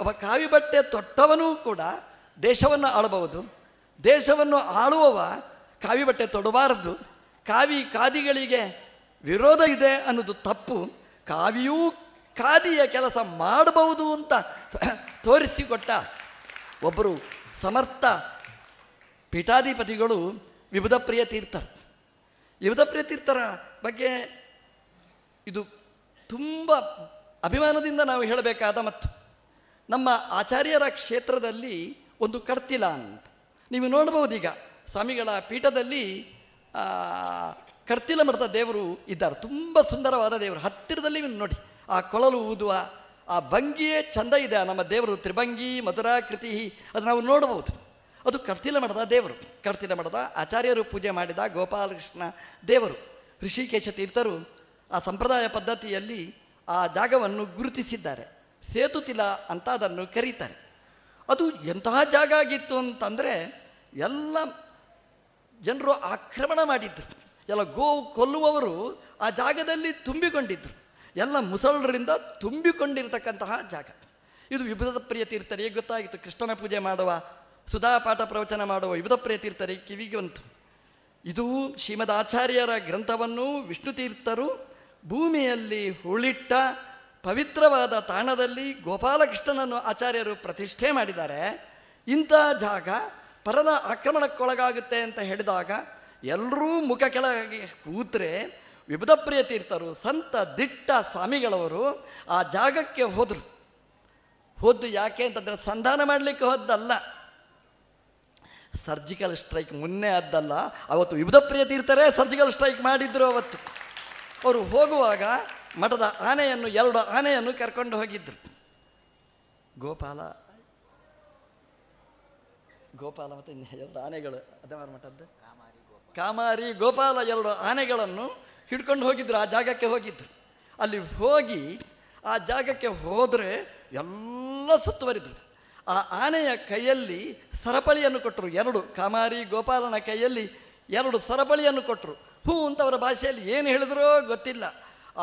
ಒಬ್ಬ ಕಾವಿ ಬಟ್ಟೆ ತೊಟ್ಟವನು ಕೂಡ ದೇಶವನ್ನು ಆಳಬಹುದು ದೇಶವನ್ನು ಆಳುವವ ಕಾವಿ ಬಟ್ಟೆ ತೊಡಬಾರದು ಕಾವಿ ಕಾದಿಗಳಿಗೆ ವಿರೋಧ ಇದೆ ಅನ್ನೋದು ತಪ್ಪು ಕಾವಿಯೂ ಖಾದಿಯ ಕೆಲಸ ಮಾಡಬಹುದು ಅಂತ ತೋರಿಸಿಕೊಟ್ಟ ಒಬ್ಬರು ಸಮರ್ಥ ಪೀಠಾಧಿಪತಿಗಳು ವಿವಿಧ ಪ್ರಿಯ ತೀರ್ಥರು ವಿವಿಧ ಪ್ರಿಯ ತೀರ್ಥರ ಬಗ್ಗೆ ಇದು ತುಂಬ ಅಭಿಮಾನದಿಂದ ನಾವು ಹೇಳಬೇಕಾದ ಮತ್ತು ನಮ್ಮ ಆಚಾರ್ಯರ ಕ್ಷೇತ್ರದಲ್ಲಿ ಒಂದು ಕರ್ತಿಲ ಅಂತ ನೀವು ನೋಡ್ಬೋದೀಗ ಸ್ವಾಮಿಗಳ ಪೀಠದಲ್ಲಿ ಕರ್ತಿಲ ಮಠದ ದೇವರು ಇದ್ದಾರೆ ತುಂಬ ಸುಂದರವಾದ ದೇವರು ಹತ್ತಿರದಲ್ಲಿ ನೋಡಿ ಆ ಕೊಳಲು ಊದುವ ಆ ಭಂಗಿಯೇ ಚಂದ ಇದೆ ನಮ್ಮ ದೇವರು ತ್ರಿಭಂಗಿ ಕೃತಿ ಅದು ನಾವು ನೋಡಬಹುದು ಅದು ಕರ್ತಿಲ ಮಠದ ದೇವರು ಕರ್ತಿಲ ಮಠದ ಆಚಾರ್ಯರು ಪೂಜೆ ಮಾಡಿದ ಗೋಪಾಲಕೃಷ್ಣ ದೇವರು ಋಷಿಕೇಶ ತೀರ್ಥರು ಆ ಸಂಪ್ರದಾಯ ಪದ್ಧತಿಯಲ್ಲಿ ಆ ಜಾಗವನ್ನು ಗುರುತಿಸಿದ್ದಾರೆ ಸೇತುತಿಲ ಅಂತ ಅದನ್ನು ಕರೀತಾರೆ ಅದು ಎಂತಹ ಜಾಗ ಆಗಿತ್ತು ಅಂತಂದರೆ ಎಲ್ಲ ಜನರು ಆಕ್ರಮಣ ಮಾಡಿದ್ದರು ಎಲ್ಲ ಗೋವು ಕೊಲ್ಲುವವರು ಆ ಜಾಗದಲ್ಲಿ ತುಂಬಿಕೊಂಡಿದ್ದರು ಎಲ್ಲ ಮುಸಳರಿಂದ ತುಂಬಿಕೊಂಡಿರತಕ್ಕಂತಹ ಜಾಗ ಇದು ವಿಭುಧ ಪ್ರಿಯ ತೀರ್ಥರಿಗೆ ಗೊತ್ತಾಗಿತ್ತು ಕೃಷ್ಣನ ಪೂಜೆ ಮಾಡುವ ಸುಧಾ ಪಾಠ ಪ್ರವಚನ ಮಾಡುವ ಪ್ರಿಯ ಪ್ರಿಯ ಕಿವಿಗೆ ಬಂತು ಇದು ಶ್ರೀಮದ್ ಆಚಾರ್ಯರ ಗ್ರಂಥವನ್ನು ವಿಷ್ಣು ತೀರ್ಥರು ಭೂಮಿಯಲ್ಲಿ ಹುಳಿಟ್ಟ ಪವಿತ್ರವಾದ ತಾಣದಲ್ಲಿ ಗೋಪಾಲಕೃಷ್ಣನನ್ನು ಆಚಾರ್ಯರು ಪ್ರತಿಷ್ಠೆ ಮಾಡಿದ್ದಾರೆ ಇಂಥ ಜಾಗ ಪರನ ಆಕ್ರಮಣಕ್ಕೊಳಗಾಗುತ್ತೆ ಅಂತ ಹೇಳಿದಾಗ ಎಲ್ಲರೂ ಮುಖ ಕೆಳಗಾಗಿ ಕೂತ್ರೆ ಪ್ರಿಯ ತೀರ್ಥರು ಸಂತ ದಿಟ್ಟ ಸ್ವಾಮಿಗಳವರು ಆ ಜಾಗಕ್ಕೆ ಹೋದರು ಹೋದ್ದು ಯಾಕೆ ಅಂತಂದರೆ ಸಂಧಾನ ಮಾಡಲಿಕ್ಕೆ ಹೋದ್ದಲ್ಲ ಸರ್ಜಿಕಲ್ ಸ್ಟ್ರೈಕ್ ಮುನ್ನೆ ಅದ್ದಲ್ಲ ಅವತ್ತು ಪ್ರಿಯ ತೀರ್ಥರೇ ಸರ್ಜಿಕಲ್ ಸ್ಟ್ರೈಕ್ ಮಾಡಿದ್ರು ಅವತ್ತು ಅವರು ಹೋಗುವಾಗ ಮಠದ ಆನೆಯನ್ನು ಎರಡು ಆನೆಯನ್ನು ಕರ್ಕೊಂಡು ಹೋಗಿದ್ದರು ಗೋಪಾಲ ಗೋಪಾಲ ಮತ್ತು ಎರಡು ಆನೆಗಳು ಅದವಾರ ಮಠದ್ದು ಕಾಮಾರಿ ಗೋಪಾಲ ಎರಡು ಆನೆಗಳನ್ನು ಹಿಡ್ಕೊಂಡು ಹೋಗಿದ್ದರು ಆ ಜಾಗಕ್ಕೆ ಹೋಗಿದ್ದರು ಅಲ್ಲಿ ಹೋಗಿ ಆ ಜಾಗಕ್ಕೆ ಹೋದರೆ ಎಲ್ಲ ಸುತ್ತುವರಿದ್ರು ಆ ಆನೆಯ ಕೈಯಲ್ಲಿ ಸರಪಳಿಯನ್ನು ಕೊಟ್ಟರು ಎರಡು ಕಾಮಾರಿ ಗೋಪಾಲನ ಕೈಯಲ್ಲಿ ಎರಡು ಸರಪಳಿಯನ್ನು ಕೊಟ್ಟರು ಹೂ ಅಂತ ಅವರ ಭಾಷೆಯಲ್ಲಿ ಏನು ಹೇಳಿದ್ರೋ ಗೊತ್ತಿಲ್ಲ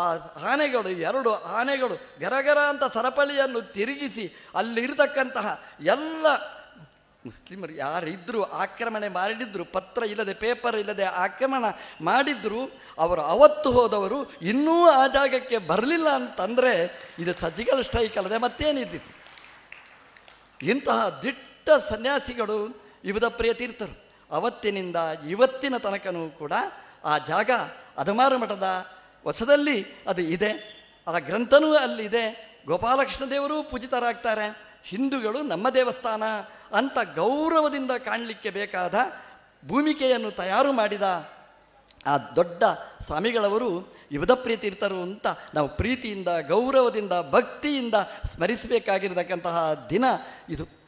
ಆ ಆನೆಗಳು ಎರಡು ಆನೆಗಳು ಗರಗರ ಅಂತ ಸರಪಳಿಯನ್ನು ತಿರುಗಿಸಿ ಅಲ್ಲಿರತಕ್ಕಂತಹ ಎಲ್ಲ ಮುಸ್ಲಿಮರು ಯಾರಿದ್ದರೂ ಆಕ್ರಮಣೆ ಮಾಡಿದ್ರು ಪತ್ರ ಇಲ್ಲದೆ ಪೇಪರ್ ಇಲ್ಲದೆ ಆಕ್ರಮಣ ಮಾಡಿದ್ರು ಅವರು ಅವತ್ತು ಹೋದವರು ಇನ್ನೂ ಆ ಜಾಗಕ್ಕೆ ಬರಲಿಲ್ಲ ಅಂತಂದರೆ ಇದು ಸರ್ಜಿಕಲ್ ಸ್ಟ್ರೈಕ್ ಅಲ್ಲದೆ ಮತ್ತೇನಿದ್ದಿತ್ತು ಇಂತಹ ದಿಟ್ಟ ಸನ್ಯಾಸಿಗಳು ಪ್ರಿಯ ತೀರ್ಥರು ಅವತ್ತಿನಿಂದ ಇವತ್ತಿನ ತನಕನೂ ಕೂಡ ಆ ಜಾಗ ಅದಮಾರು ಮಠದ ಹೊಸದಲ್ಲಿ ಅದು ಇದೆ ಆ ಗ್ರಂಥನೂ ಅಲ್ಲಿದೆ ಗೋಪಾಲಕೃಷ್ಣ ದೇವರೂ ಪೂಜಿತರಾಗ್ತಾರೆ ಹಿಂದೂಗಳು ನಮ್ಮ ದೇವಸ್ಥಾನ ಅಂತ ಗೌರವದಿಂದ ಕಾಣಲಿಕ್ಕೆ ಬೇಕಾದ ಭೂಮಿಕೆಯನ್ನು ತಯಾರು ಮಾಡಿದ ಆ ದೊಡ್ಡ ಸ್ವಾಮಿಗಳವರು ಯುವದ ಇರ್ತರು ಅಂತ ನಾವು ಪ್ರೀತಿಯಿಂದ ಗೌರವದಿಂದ ಭಕ್ತಿಯಿಂದ ಸ್ಮರಿಸಬೇಕಾಗಿರತಕ್ಕಂತಹ ದಿನ ಇದು